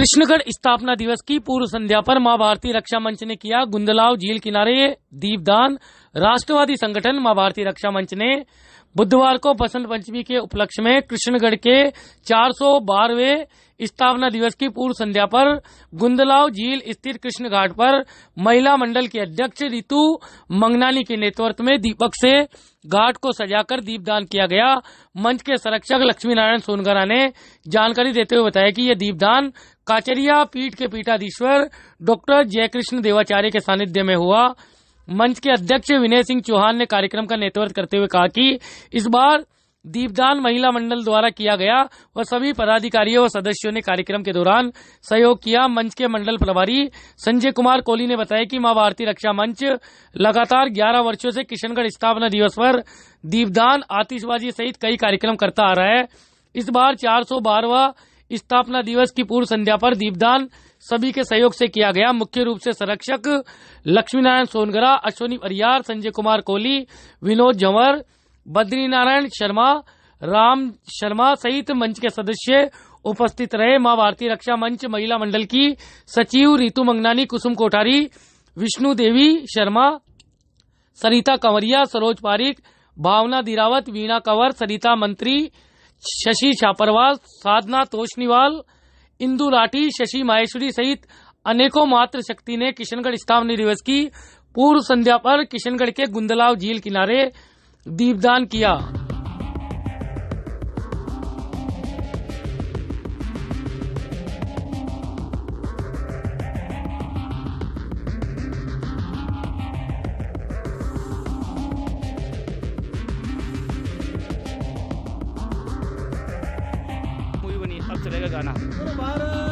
कृष्णगढ़ स्थापना दिवस की पूर्व संध्या पर मां भारती रक्षा मंच ने किया गुंदलाव झील किनारे दीपदान राष्ट्रवादी संगठन मां भारतीय रक्षा मंच ने बुधवार को बसंत पंचमी के उपलक्ष्य में कृष्णगढ़ के चार सौ बारहवे स्थापना दिवस की पूर्व संध्या पर गुंदलाव झील स्थित कृष्ण घाट पर महिला मंडल के अध्यक्ष रितु मंगनानी के नेतृत्व में दीपक से घाट को सजाकर दीपदान किया गया मंच के संरक्षक लक्ष्मी नारायण सोनगरा ने जानकारी देते हुए बताया कि यह दीपदान काचरिया पीठ के पीठाधीश्वर डॉक्टर जयकृष्ण देवाचार्य के सानिध्य में हुआ मंच के अध्यक्ष विनय सिंह चौहान ने कार्यक्रम का नेतृत्व करते हुए कहा कि इस बार दीपदान महिला मंडल द्वारा किया गया व सभी पदाधिकारियों और सदस्यों ने कार्यक्रम के दौरान सहयोग किया मंच के मंडल प्रभारी संजय कुमार कोहली ने बताया कि मां भारती रक्षा मंच लगातार 11 वर्षों से किशनगढ़ स्थापना दिवस पर दीपदान आतिशबाजी सहित कई कार्यक्रम करता आ रहा है इस बार चार सौ बारवा स्थापना दिवस की पूर्व संध्या पर दीपदान सभी के सहयोग से किया गया मुख्य रूप से संरक्षक लक्ष्मी नारायण सोनगरा अश्वनी परियार संजय कुमार कोहली विनोद जंवर बद्री नारायण शर्मा राम शर्मा सहित मंच के सदस्य उपस्थित रहे मां भारतीय रक्षा मंच महिला मंडल की सचिव रितु मंगनानी कुसुम कोठारी विष्णु देवी शर्मा सरिता कंवरिया सरोज पारिक भावना दिरावत वीणा कंवर सरिता मंत्री शशि छापरवाल साधना तोशनीवाल इंदू राठी शशि माहेश्वरी सहित अनेकों मात्र शक्ति ने किशनगढ़ स्थापना दिवस की पूर्व संध्या पर किशनगढ़ के गुंदलाव झील किनारे दीपदान किया गाना